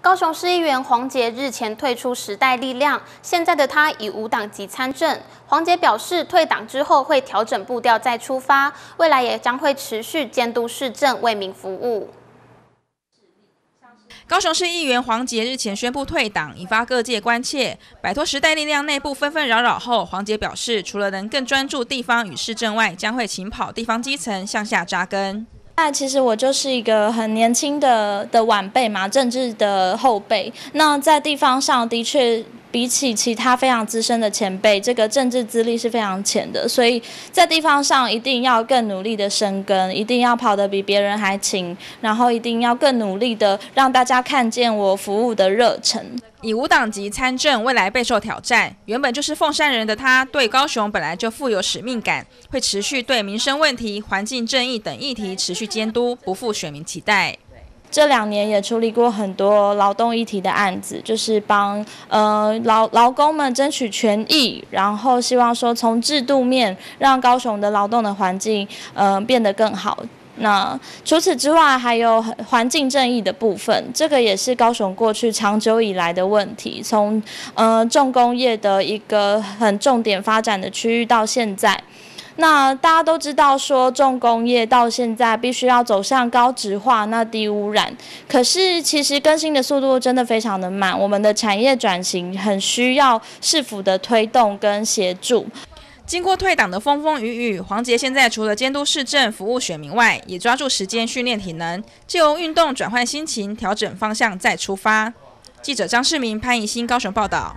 高雄市议员黄杰日前退出时代力量，现在的他已无党籍参政。黄杰表示，退党之后会调整步调再出发，未来也将会持续监督市政、为民服务。高雄市议员黄杰日前宣布退党，引发各界关切。摆脱时代力量内部纷纷扰扰后，黄杰表示，除了能更专注地方与市政外，将会勤跑地方基层，向下扎根。其实我就是一个很年轻的的晚辈嘛，政治的后辈。那在地方上的确。比起其他非常资深的前辈，这个政治资历是非常浅的，所以在地方上一定要更努力的生根，一定要跑得比别人还勤，然后一定要更努力的让大家看见我服务的热忱。以无党籍参政，未来备受挑战。原本就是凤山人的他，对高雄本来就富有使命感，会持续对民生问题、环境正义等议题持续监督。不负选，民期待。这两年也处理过很多劳动议题的案子，就是帮呃劳劳工们争取权益，然后希望说从制度面让高雄的劳动的环境呃变得更好。那除此之外，还有环境正义的部分，这个也是高雄过去长久以来的问题。从呃重工业的一个很重点发展的区域到现在。那大家都知道，说重工业到现在必须要走向高值化、那低污染。可是其实更新的速度真的非常的慢，我们的产业转型很需要市府的推动跟协助。经过退党的风风雨雨，黄杰现在除了监督市政、服务选民外，也抓住时间训练体能，借由运动转换心情、调整方向再出发。记者张世明、潘以新高雄报道。